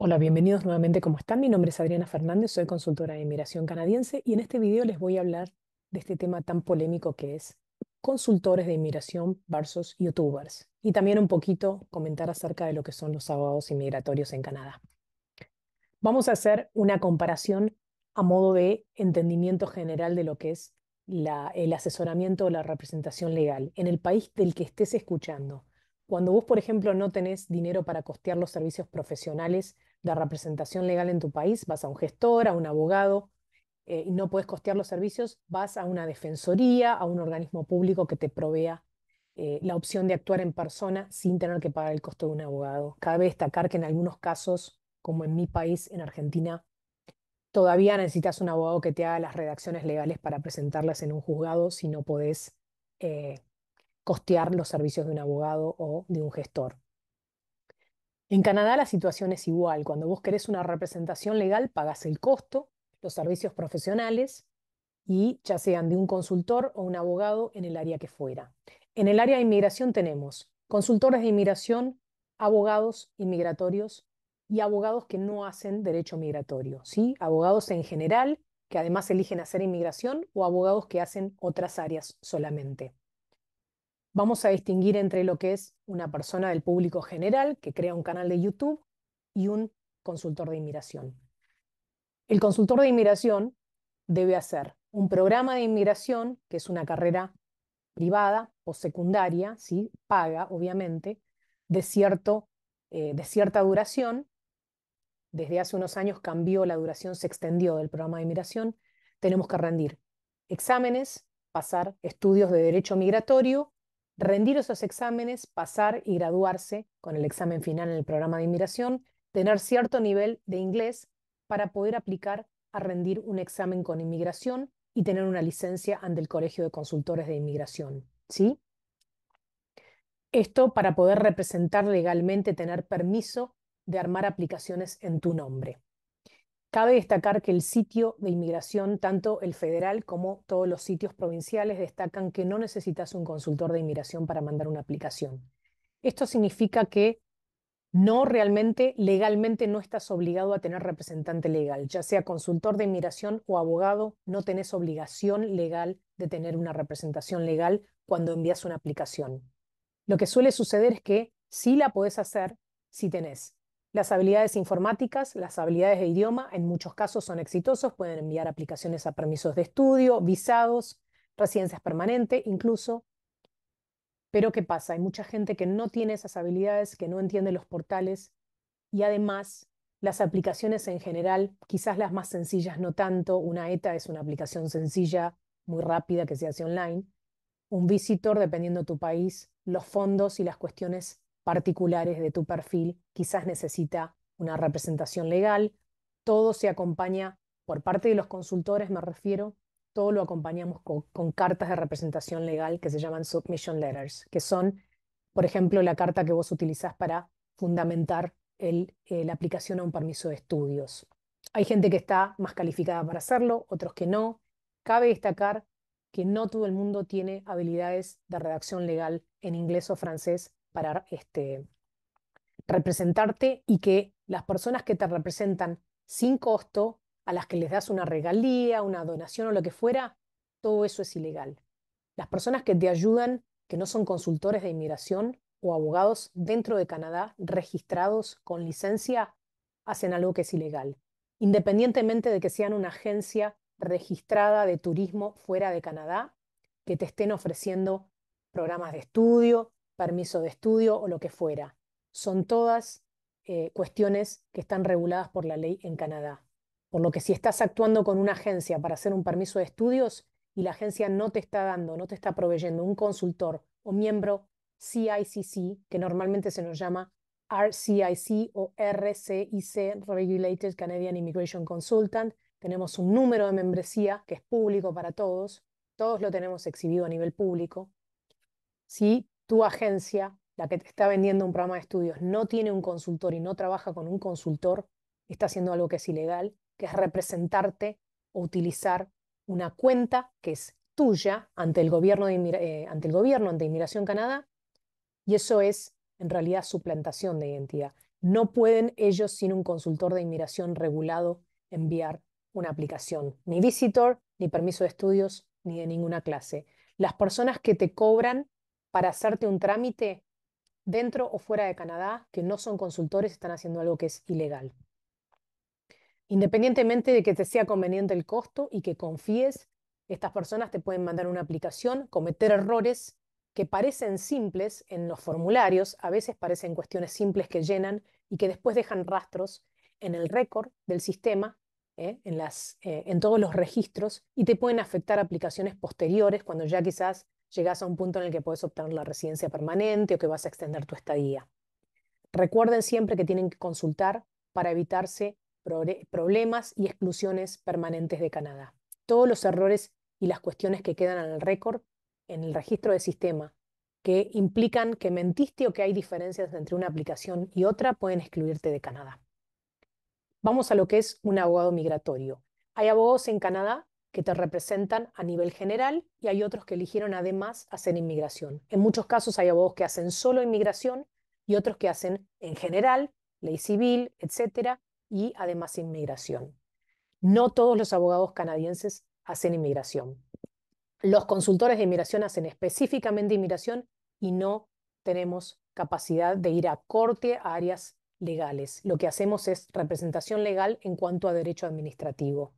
Hola, bienvenidos nuevamente. ¿Cómo están? Mi nombre es Adriana Fernández, soy consultora de inmigración canadiense y en este video les voy a hablar de este tema tan polémico que es consultores de inmigración versus youtubers y también un poquito comentar acerca de lo que son los abogados inmigratorios en Canadá. Vamos a hacer una comparación a modo de entendimiento general de lo que es el asesoramiento o la representación legal en el país del que estés escuchando. Cuando vos, por ejemplo, no tenés dinero para costear los servicios profesionales de representación legal en tu país, vas a un gestor, a un abogado, eh, y no puedes costear los servicios, vas a una defensoría, a un organismo público que te provea eh, la opción de actuar en persona sin tener que pagar el costo de un abogado. Cabe destacar que en algunos casos, como en mi país, en Argentina, todavía necesitas un abogado que te haga las redacciones legales para presentarlas en un juzgado si no podés eh, costear los servicios de un abogado o de un gestor. En Canadá la situación es igual. Cuando vos querés una representación legal, pagás el costo, los servicios profesionales y ya sean de un consultor o un abogado en el área que fuera. En el área de inmigración tenemos consultores de inmigración, abogados inmigratorios y abogados que no hacen derecho migratorio, ¿sí? Abogados en general que además eligen hacer inmigración o abogados que hacen otras áreas solamente. Vamos a distinguir entre lo que es una persona del público general que crea un canal de YouTube y un consultor de inmigración. El consultor de inmigración debe hacer un programa de inmigración, que es una carrera privada o secundaria, ¿sí? paga obviamente, de, cierto, eh, de cierta duración. Desde hace unos años cambió la duración, se extendió del programa de inmigración. Tenemos que rendir exámenes, pasar estudios de derecho migratorio rendir esos exámenes, pasar y graduarse con el examen final en el programa de inmigración, tener cierto nivel de inglés para poder aplicar a rendir un examen con inmigración y tener una licencia ante el Colegio de Consultores de Inmigración. Esto para poder representar legalmente, tener permiso de armar aplicaciones en tu nombre. Cabe destacar que el sitio de inmigración, tanto el federal como todos los sitios provinciales, destacan que no necesitas un consultor de inmigración para mandar una aplicación. Esto significa que no realmente, legalmente no estás obligado a tener representante legal, ya sea consultor de inmigración o abogado, no tenés obligación legal de tener una representación legal cuando envías una aplicación. Lo que suele suceder es que sí la podés hacer si tenés las habilidades informáticas, las habilidades de idioma, en muchos casos son exitosos, pueden enviar aplicaciones a permisos de estudio, visados, residencias permanentes, incluso. Pero ¿qué pasa? Hay mucha gente que no tiene esas habilidades, que no entiende los portales y además las aplicaciones en general, quizás las más sencillas no tanto. Una ETA es una aplicación sencilla, muy rápida que se hace online. Un visitor, dependiendo de tu país, los fondos y las cuestiones particulares de tu perfil, quizás necesita una representación legal, todo se acompaña, por parte de los consultores me refiero, todo lo acompañamos con, cartas de representación legal que se llaman submission letters, que son, por ejemplo, la carta que vos utilizás para fundamentar eh, la aplicación a un permiso de estudios. Hay gente que está más calificada para hacerlo, otros que no. Cabe destacar que no todo el mundo tiene habilidades de redacción legal en inglés o francés para este, representarte y que las personas que te representan sin costo, a las que les das una regalía, una donación o lo que fuera, todo eso es ilegal. Las personas que te ayudan, que no son consultores de inmigración o abogados dentro de Canadá registrados con licencia, hacen algo que es ilegal, independientemente de que sean una agencia registrada de turismo fuera de Canadá, que te estén ofreciendo programas de estudio, permiso de estudio o lo que fuera. Son todas eh, cuestiones que están reguladas por la ley en Canadá. Por lo que si estás actuando con una agencia para hacer un permiso de estudios y la agencia no te está dando, no te está proveyendo un consultor o miembro CICC, que normalmente se nos llama RCIC o RCIC, Regulated Canadian Immigration Consultant, tenemos un número de membresía que es público para todos, todos lo tenemos exhibido a nivel público. Si tu agencia, la que te está vendiendo un programa de estudios, no tiene un consultor y no trabaja con un consultor, está haciendo algo que es ilegal, que es representarte o utilizar una cuenta que es tuya ante el gobierno, eh, ante, el gobierno ante Inmigración Canadá, y eso es en realidad suplantación de identidad. No pueden ellos sin un consultor de inmigración regulado enviar una aplicación, ni visitor, ni permiso de estudios, ni de ninguna clase. Las personas que te cobran para hacerte un trámite dentro o fuera de Canadá que no son consultores, están haciendo algo que es ilegal. Independientemente de que te sea conveniente el costo y que confíes, estas personas te pueden mandar una aplicación, cometer errores que parecen simples en los formularios, a veces parecen cuestiones simples que llenan y que después dejan rastros en el récord del sistema, ¿eh? en, las, eh, en todos los registros, y te pueden afectar aplicaciones posteriores cuando ya quizás llegas a un punto en el que puedes obtener la residencia permanente o que vas a extender tu estadía. Recuerden siempre que tienen que consultar para evitarse problemas y exclusiones permanentes de Canadá. Todos los errores y las cuestiones que quedan en el récord, en el registro de sistema, que implican que mentiste o que hay diferencias entre una aplicación y otra, pueden excluirte de Canadá. Vamos a lo que es un abogado migratorio. Hay abogados en Canadá que te representan a nivel general y hay otros que eligieron además hacer inmigración. En muchos casos hay abogados que hacen solo inmigración y otros que hacen en general, ley civil, etcétera, y además inmigración. No todos los abogados canadienses hacen inmigración. Los consultores de inmigración hacen específicamente inmigración y no tenemos capacidad de ir a corte a áreas legales. Lo que hacemos es representación legal en cuanto a derecho administrativo.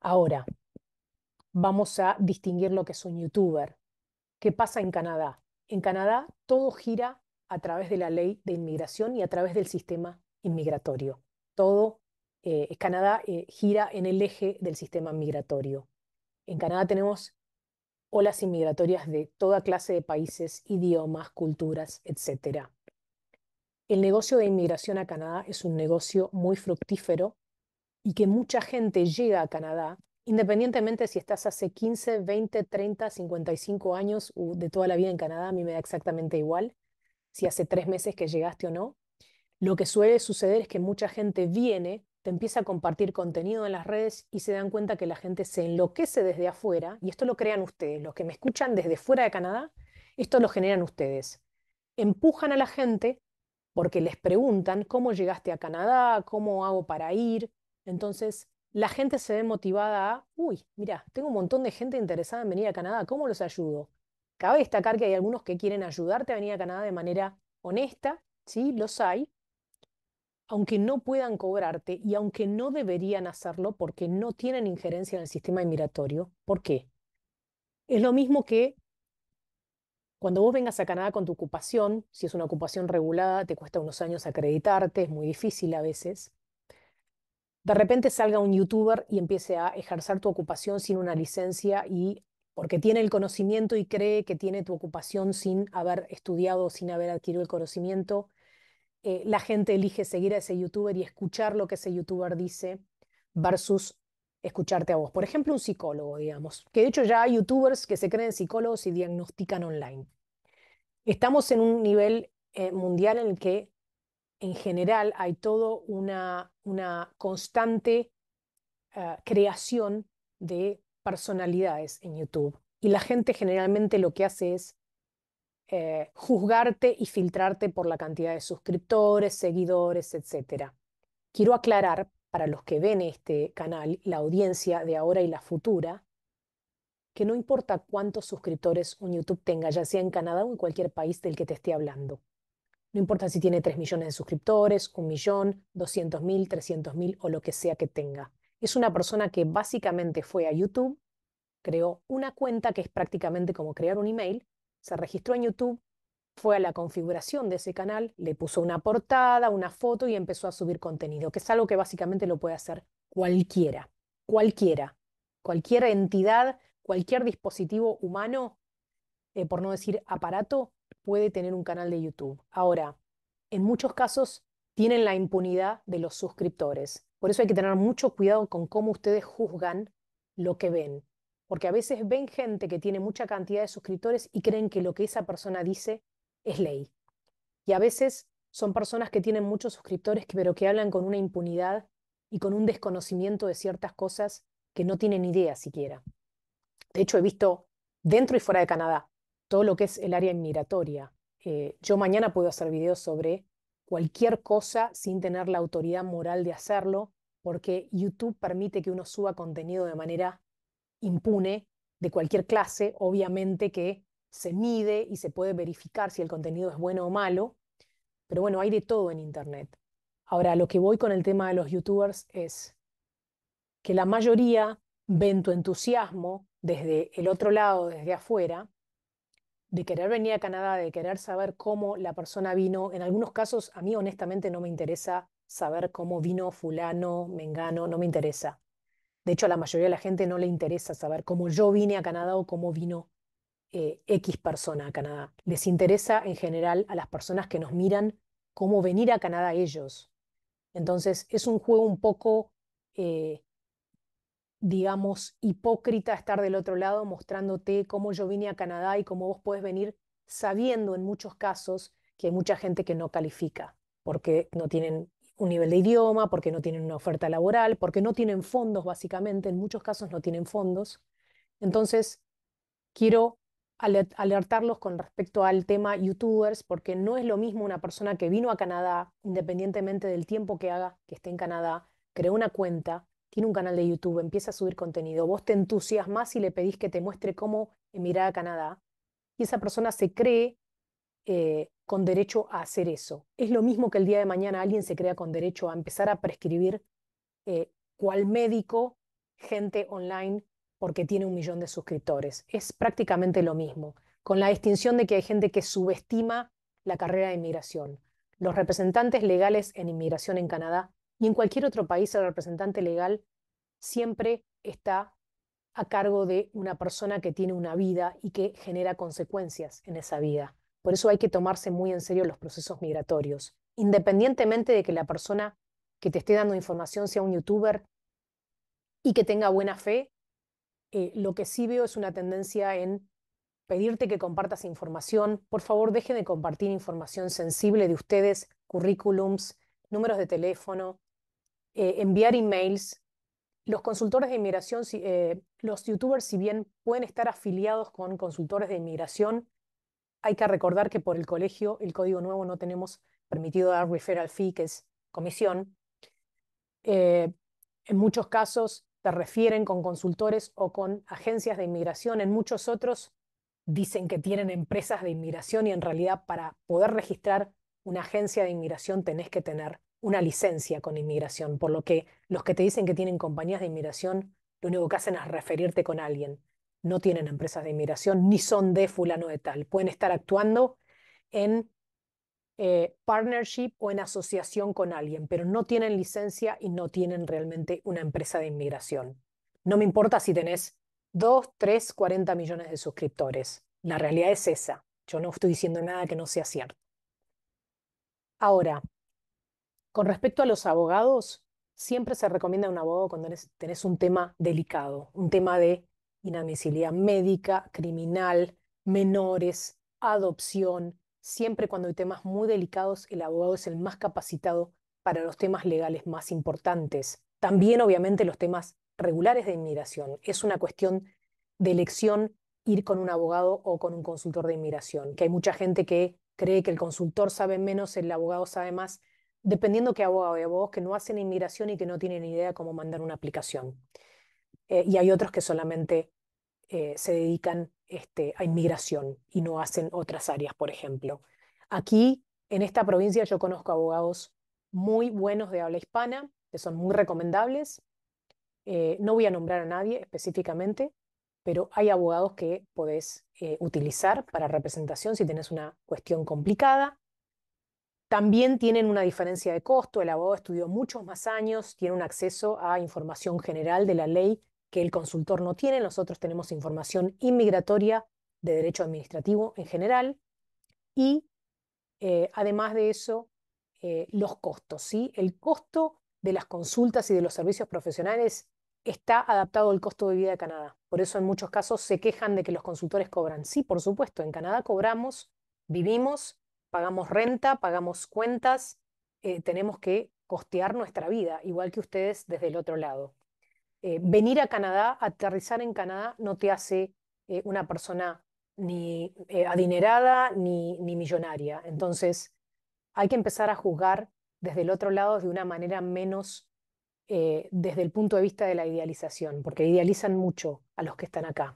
Ahora, vamos a distinguir lo que es un youtuber. ¿Qué pasa en Canadá? En Canadá todo gira a través de la ley de inmigración y a través del sistema inmigratorio. Todo eh, Canadá eh, gira en el eje del sistema migratorio. En Canadá tenemos olas inmigratorias de toda clase de países, idiomas, culturas, etc. El negocio de inmigración a Canadá es un negocio muy fructífero y que mucha gente llega a Canadá, independientemente si estás hace 15, 20, 30, 55 años de toda la vida en Canadá, a mí me da exactamente igual si hace tres meses que llegaste o no. Lo que suele suceder es que mucha gente viene, te empieza a compartir contenido en las redes y se dan cuenta que la gente se enloquece desde afuera, y esto lo crean ustedes, los que me escuchan desde fuera de Canadá, esto lo generan ustedes. Empujan a la gente porque les preguntan cómo llegaste a Canadá, cómo hago para ir, entonces, la gente se ve motivada a, uy, mira, tengo un montón de gente interesada en venir a Canadá, ¿cómo los ayudo? Cabe destacar que hay algunos que quieren ayudarte a venir a Canadá de manera honesta, ¿sí? Los hay, aunque no puedan cobrarte y aunque no deberían hacerlo porque no tienen injerencia en el sistema inmigratorio. ¿Por qué? Es lo mismo que cuando vos vengas a Canadá con tu ocupación, si es una ocupación regulada, te cuesta unos años acreditarte, es muy difícil a veces de repente salga un youtuber y empiece a ejercer tu ocupación sin una licencia y porque tiene el conocimiento y cree que tiene tu ocupación sin haber estudiado, sin haber adquirido el conocimiento. Eh, la gente elige seguir a ese youtuber y escuchar lo que ese youtuber dice versus escucharte a vos. Por ejemplo, un psicólogo, digamos, que de hecho ya hay youtubers que se creen psicólogos y diagnostican online. Estamos en un nivel eh, mundial en el que en general hay toda una, constante ah, creación de personalidades en YouTube. Y la gente generalmente lo que hace es eh, juzgarte y filtrarte por la cantidad de suscriptores, seguidores, etc. Quiero aclarar para los que ven este canal, la audiencia de ahora y la futura, que no importa cuántos suscriptores un YouTube tenga, ya sea en Canadá o en cualquier país del que te esté hablando. No importa si tiene 3 millones de suscriptores, 1 millón, 200 mil, 300 mil o lo que sea que tenga. Es una persona que básicamente fue a YouTube, creó una cuenta que es prácticamente como crear un email, se registró en YouTube, fue a la configuración de ese canal, le puso una portada, una foto y empezó a subir contenido, que es algo que básicamente lo puede hacer cualquiera, cualquiera, cualquier entidad, cualquier dispositivo humano, eh, por no decir aparato, puede tener un canal de YouTube. Ahora, en muchos casos tienen la impunidad de los suscriptores. Por eso hay que tener mucho cuidado con cómo ustedes juzgan lo que ven. Porque a veces ven gente que tiene mucha cantidad de suscriptores y creen que lo que esa persona dice es ley. Y a veces son personas que tienen muchos suscriptores, pero que hablan con una impunidad y con un desconocimiento de ciertas cosas que no tienen idea siquiera. De hecho, he visto dentro y fuera de Canadá todo lo que es el área inmigratoria. Eh, yo mañana puedo hacer videos sobre cualquier cosa sin tener la autoridad moral de hacerlo, porque YouTube permite que uno suba contenido de manera impune de cualquier clase, obviamente que se mide y se puede verificar si el contenido es bueno o malo, pero bueno, hay de todo en Internet. Ahora, lo que voy con el tema de los youtubers es que la mayoría ven tu entusiasmo desde el otro lado, desde afuera, de querer venir a Canadá, de querer saber cómo la persona vino. En algunos casos, a mí honestamente no me interesa saber cómo vino fulano, mengano, no me interesa. De hecho, a la mayoría de la gente no le interesa saber cómo yo vine a Canadá o cómo vino eh, X persona a Canadá. Les interesa en general a las personas que nos miran cómo venir a Canadá ellos. Entonces, es un juego un poco eh, digamos, hipócrita estar del otro lado mostrándote cómo yo vine a Canadá y cómo vos puedes venir sabiendo en muchos casos que hay mucha gente que no califica, porque no tienen un nivel de idioma, porque no tienen una oferta laboral, porque no tienen fondos, básicamente, en muchos casos no tienen fondos. Entonces, quiero alertarlos con respecto al tema youtubers, porque no es lo mismo una persona que vino a Canadá, independientemente del tiempo que haga, que esté en Canadá, creó una cuenta, tiene un canal de YouTube, empieza a subir contenido, vos te entusiasmas y le pedís que te muestre cómo emigrar a Canadá, y esa persona se cree eh, con derecho a hacer eso. Es lo mismo que el día de mañana alguien se crea con derecho a empezar a prescribir cuál eh, cual médico gente online porque tiene un millón de suscriptores. Es prácticamente lo mismo, con la distinción de que hay gente que subestima la carrera de inmigración. Los representantes legales en inmigración en Canadá y en cualquier otro país el representante legal siempre está a cargo de una persona que tiene una vida y que genera consecuencias en esa vida. Por eso hay que tomarse muy en serio los procesos migratorios. Independientemente de que la persona que te esté dando información sea un youtuber y que tenga buena fe, eh, lo que sí veo es una tendencia en pedirte que compartas información. Por favor, dejen de compartir información sensible de ustedes, currículums, números de teléfono, eh, enviar emails. Los consultores de inmigración, eh, los youtubers, si bien pueden estar afiliados con consultores de inmigración, hay que recordar que por el colegio, el código nuevo, no tenemos permitido dar referral fee, que es comisión. Eh, en muchos casos te refieren con consultores o con agencias de inmigración. En muchos otros dicen que tienen empresas de inmigración y en realidad para poder registrar una agencia de inmigración tenés que tener una licencia con inmigración, por lo que los que te dicen que tienen compañías de inmigración, lo único que hacen es referirte con alguien. No tienen empresas de inmigración ni son de fulano de tal. Pueden estar actuando en eh, partnership o en asociación con alguien, pero no tienen licencia y no tienen realmente una empresa de inmigración. No me importa si tenés 2, 3, 40 millones de suscriptores. La realidad es esa. Yo no estoy diciendo nada que no sea cierto. Ahora, con respecto a los abogados, siempre se recomienda un abogado cuando tenés un tema delicado, un tema de inadmisibilidad médica, criminal, menores, adopción. Siempre cuando hay temas muy delicados, el abogado es el más capacitado para los temas legales más importantes. También, obviamente, los temas regulares de inmigración. Es una cuestión de elección ir con un abogado o con un consultor de inmigración, que hay mucha gente que cree que el consultor sabe menos, el abogado sabe más dependiendo qué abogado. de abogados que no hacen inmigración y que no tienen idea cómo mandar una aplicación. Eh, y hay otros que solamente eh, se dedican este, a inmigración y no hacen otras áreas, por ejemplo. Aquí, en esta provincia, yo conozco abogados muy buenos de habla hispana, que son muy recomendables. Eh, no voy a nombrar a nadie específicamente, pero hay abogados que podés utilizar para representación si tenés una cuestión complicada también tienen una diferencia de costo, el abogado estudió muchos más años, tiene un acceso a información general de la ley que el consultor no tiene, nosotros tenemos información inmigratoria de derecho administrativo en general y eh, además de eso eh, los costos. ¿sí? El costo de las consultas y de los servicios profesionales está adaptado al costo de vida de Canadá. Por eso en muchos casos se quejan de que los consultores cobran. Sí, por supuesto, en Canadá cobramos, vivimos pagamos renta, pagamos cuentas, eh, tenemos que costear nuestra vida, igual que ustedes desde el otro lado. Eh, venir a Canadá, aterrizar en Canadá, no te hace eh, una persona ni adinerada ni, millonaria. Entonces, hay que empezar a juzgar desde el otro lado de una manera menos desde el punto de vista de la idealización, porque idealizan mucho a los que están acá.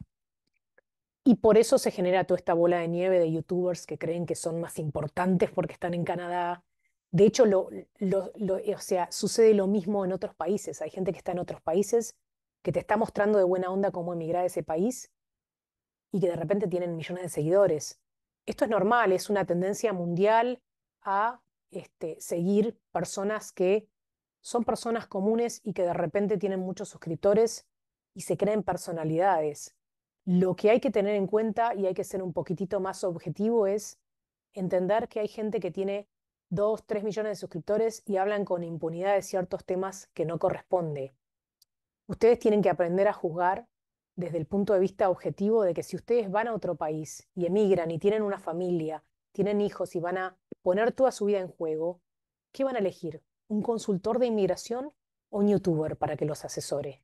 Y por eso se genera toda esta bola de nieve de youtubers que creen que son más importantes porque están en Canadá. De hecho, eh, o sea, sucede lo mismo en otros países. Hay gente que está en otros países que te está mostrando de buena onda cómo emigrar a ese país y que de repente tienen millones de seguidores. Esto es normal, es una tendencia mundial a este, seguir personas que son personas comunes y que de repente tienen muchos suscriptores y se creen personalidades. Lo que hay que tener en cuenta y hay que ser un poquitito más objetivo es entender que hay gente que tiene 2, 3 millones de suscriptores y hablan con impunidad de ciertos temas que no corresponde. Ustedes tienen que aprender a juzgar desde el punto de vista objetivo de que si ustedes van a otro país y emigran y tienen una familia, tienen hijos y van a poner toda su vida en juego, ¿qué van a elegir? ¿Un consultor de inmigración o un youtuber para que los asesore?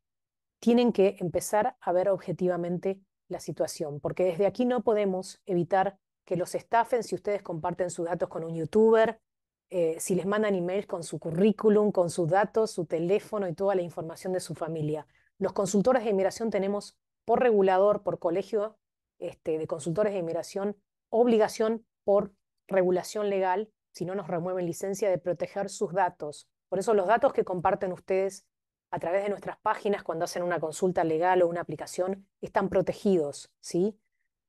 Tienen que empezar a ver objetivamente la situación, porque desde aquí no podemos evitar que los estafen si ustedes comparten sus datos con un youtuber, eh, si les mandan emails con su currículum, con sus datos, su teléfono y toda la información de su familia. Los consultores de inmigración tenemos por regulador, por colegio este, de consultores de inmigración, obligación por regulación legal, si no nos remueven licencia, de proteger sus datos. Por eso los datos que comparten ustedes a través de nuestras páginas cuando hacen una consulta legal o una aplicación, están protegidos, ¿sí?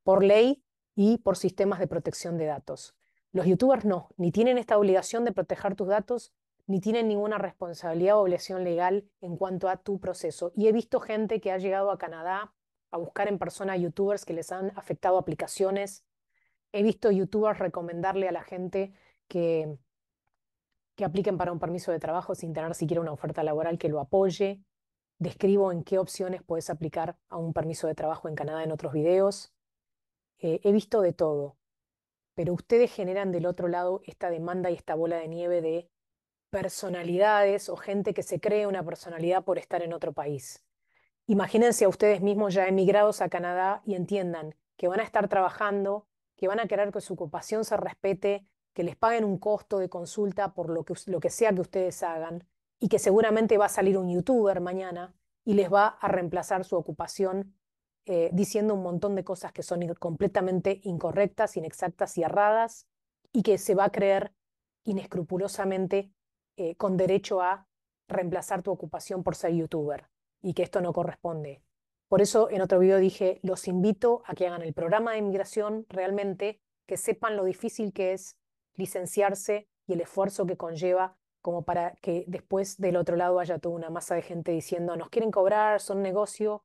Por ley y por sistemas de protección de datos. Los youtubers no, ni tienen esta obligación de proteger tus datos, ni tienen ninguna responsabilidad o obligación legal en cuanto a tu proceso. Y he visto gente que ha llegado a Canadá a buscar en persona a youtubers que les han afectado aplicaciones. He visto youtubers recomendarle a la gente que que apliquen para un permiso de trabajo sin tener siquiera una oferta laboral que lo apoye. Describo en qué opciones puedes aplicar a un permiso de trabajo en Canadá en otros videos. Eh, he visto de todo, pero ustedes generan del otro lado esta demanda y esta bola de nieve de personalidades o gente que se cree una personalidad por estar en otro país. Imagínense a ustedes mismos ya emigrados a Canadá y entiendan que van a estar trabajando, que van a querer que su ocupación se respete, que les paguen un costo de consulta por lo que, lo que sea que ustedes hagan y que seguramente va a salir un youtuber mañana y les va a reemplazar su ocupación eh, diciendo un montón de cosas que son completamente incorrectas, inexactas y erradas y que se va a creer inescrupulosamente eh, con derecho a reemplazar tu ocupación por ser youtuber y que esto no corresponde. Por eso en otro video dije, los invito a que hagan el programa de inmigración realmente, que sepan lo difícil que es, licenciarse y el esfuerzo que conlleva como para que después del otro lado haya toda una masa de gente diciendo, nos quieren cobrar, son negocio.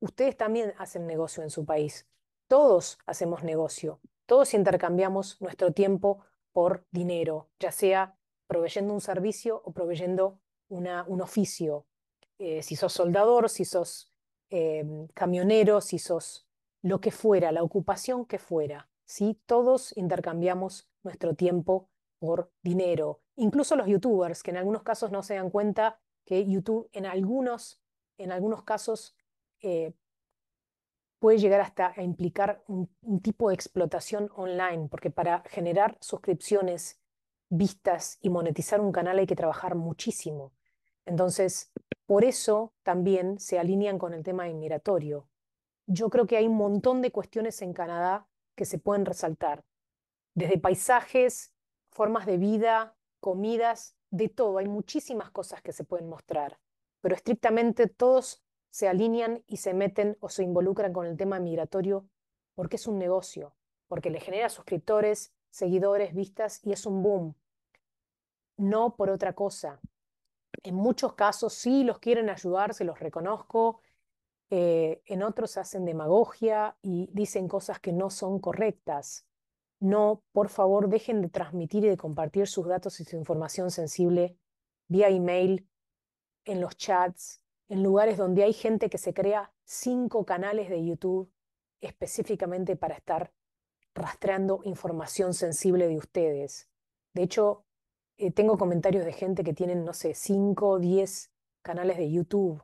Ustedes también hacen negocio en su país. Todos hacemos negocio. Todos intercambiamos nuestro tiempo por dinero, ya sea proveyendo un servicio o proveyendo una, un oficio. Eh, si sos soldador, si sos eh, camionero, si sos lo que fuera, la ocupación que fuera. ¿sí? Todos intercambiamos nuestro tiempo por dinero. Incluso los youtubers, que en algunos casos no se dan cuenta que YouTube en algunos, en algunos casos eh, puede llegar hasta a implicar un, tipo de explotación online, porque para generar suscripciones, vistas y monetizar un canal hay que trabajar muchísimo. Entonces, por eso también se alinean con el tema inmigratorio. Yo creo que hay un montón de cuestiones en Canadá que se pueden resaltar desde paisajes, formas de vida, comidas, de todo. Hay muchísimas cosas que se pueden mostrar, pero estrictamente todos se alinean y se meten o se involucran con el tema migratorio porque es un negocio, porque le genera suscriptores, seguidores, vistas y es un boom. No por otra cosa. En muchos casos sí los quieren ayudar, se los reconozco. Eh, en otros hacen demagogia y dicen cosas que no son correctas. No, por favor, dejen de transmitir y de compartir sus datos y su información sensible vía email, en los chats, en lugares donde hay gente que se crea cinco canales de YouTube específicamente para estar rastreando información sensible de ustedes. De hecho, eh, tengo comentarios de gente que tienen, no sé, cinco o diez canales de YouTube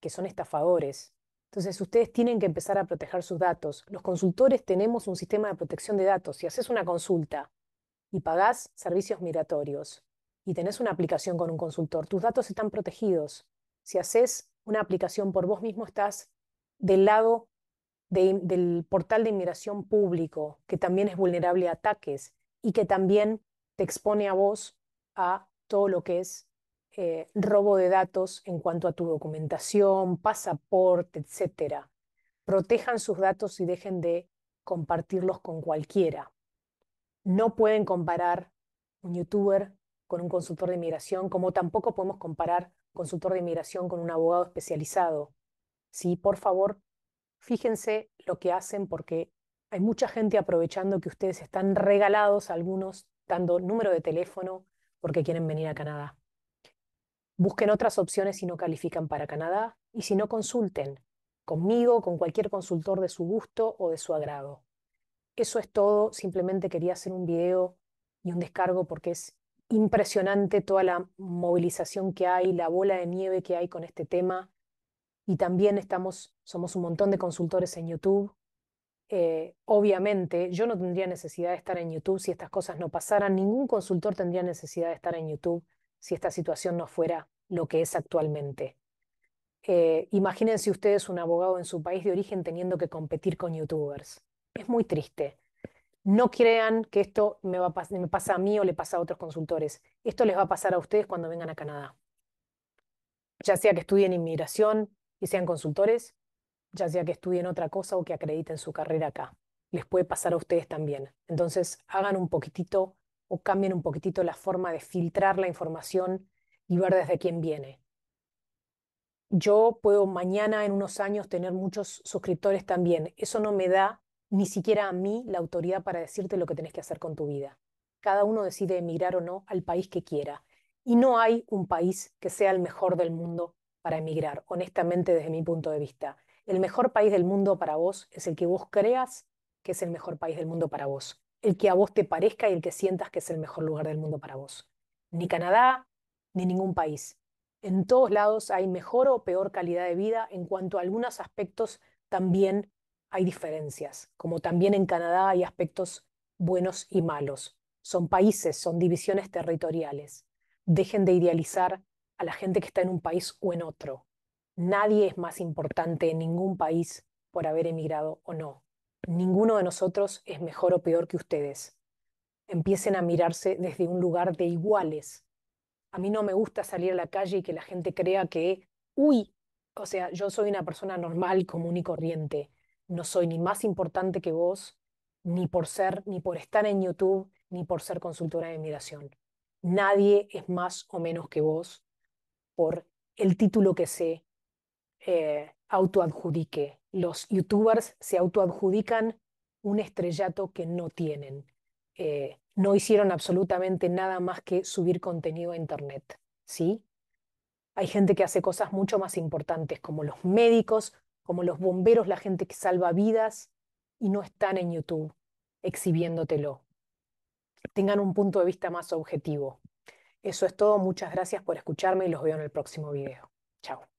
que son estafadores entonces, ustedes tienen que empezar a proteger sus datos. Los consultores tenemos un sistema de protección de datos. Si haces una consulta y pagás servicios migratorios y tenés una aplicación con un consultor, tus datos están protegidos. Si haces una aplicación por vos mismo, estás del lado del portal de inmigración público, que también es vulnerable a ataques y que también te expone a vos a todo lo que es eh, robo de datos en cuanto a tu documentación, pasaporte, etcétera. Protejan sus datos y dejen de compartirlos con cualquiera. No pueden comparar un youtuber con un consultor de inmigración, como tampoco podemos comparar consultor de inmigración con un abogado especializado. Sí, por favor, fíjense lo que hacen porque hay mucha gente aprovechando que ustedes están regalados, algunos dando número de teléfono porque quieren venir a Canadá. Busquen otras opciones si no califican para Canadá y si no consulten conmigo, con cualquier consultor de su gusto o de su agrado. Eso es todo, simplemente quería hacer un video y un descargo porque es impresionante toda la movilización que hay, la bola de nieve que hay con este tema. Y también estamos, somos un montón de consultores en YouTube. Eh, obviamente, yo no tendría necesidad de estar en YouTube si estas cosas no pasaran. Ningún consultor tendría necesidad de estar en YouTube si esta situación no fuera lo que es actualmente. Eh, imagínense ustedes un abogado en su país de origen teniendo que competir con youtubers. Es muy triste. No crean que esto me, va me pasa a mí o le pasa a otros consultores. Esto les va a pasar a ustedes cuando vengan a Canadá. Ya sea que estudien inmigración y sean consultores, ya sea que estudien otra cosa o que acrediten su carrera acá. Les puede pasar a ustedes también. Entonces, hagan un poquitito o cambien un poquitito la forma de filtrar la información y ver desde quién viene. Yo puedo mañana, en unos años, tener muchos suscriptores también. Eso no me da ni siquiera a mí la autoridad para decirte lo que tenés que hacer con tu vida. Cada uno decide emigrar o no al país que quiera. Y no hay un país que sea el mejor del mundo para emigrar, honestamente desde mi punto de vista. El mejor país del mundo para vos es el que vos creas que es el mejor país del mundo para vos el que a vos te parezca y el que sientas que es el mejor lugar del mundo para vos. Ni Canadá, ni ningún país. En todos lados hay mejor o peor calidad de vida. En cuanto a algunos aspectos, también hay diferencias, como también en Canadá hay aspectos buenos y malos. Son países, son divisiones territoriales. Dejen de idealizar a la gente que está en un país o en otro. Nadie es más importante en ningún país por haber emigrado o no. Ninguno de nosotros es mejor o peor que ustedes. Empiecen a mirarse desde un lugar de iguales. A mí no me gusta salir a la calle y que la gente crea que, uy, o sea, yo soy una persona normal, común y corriente. No soy ni más importante que vos, ni por ser, ni por estar en YouTube, ni por ser consultora de migración. Nadie es más o menos que vos por el título que sé, eh, autoadjudique. Los youtubers se autoadjudican un estrellato que no tienen. Eh, no hicieron absolutamente nada más que subir contenido a Internet. ¿sí? Hay gente que hace cosas mucho más importantes, como los médicos, como los bomberos, la gente que salva vidas, y no están en YouTube exhibiéndotelo. Tengan un punto de vista más objetivo. Eso es todo. Muchas gracias por escucharme y los veo en el próximo video. Chao.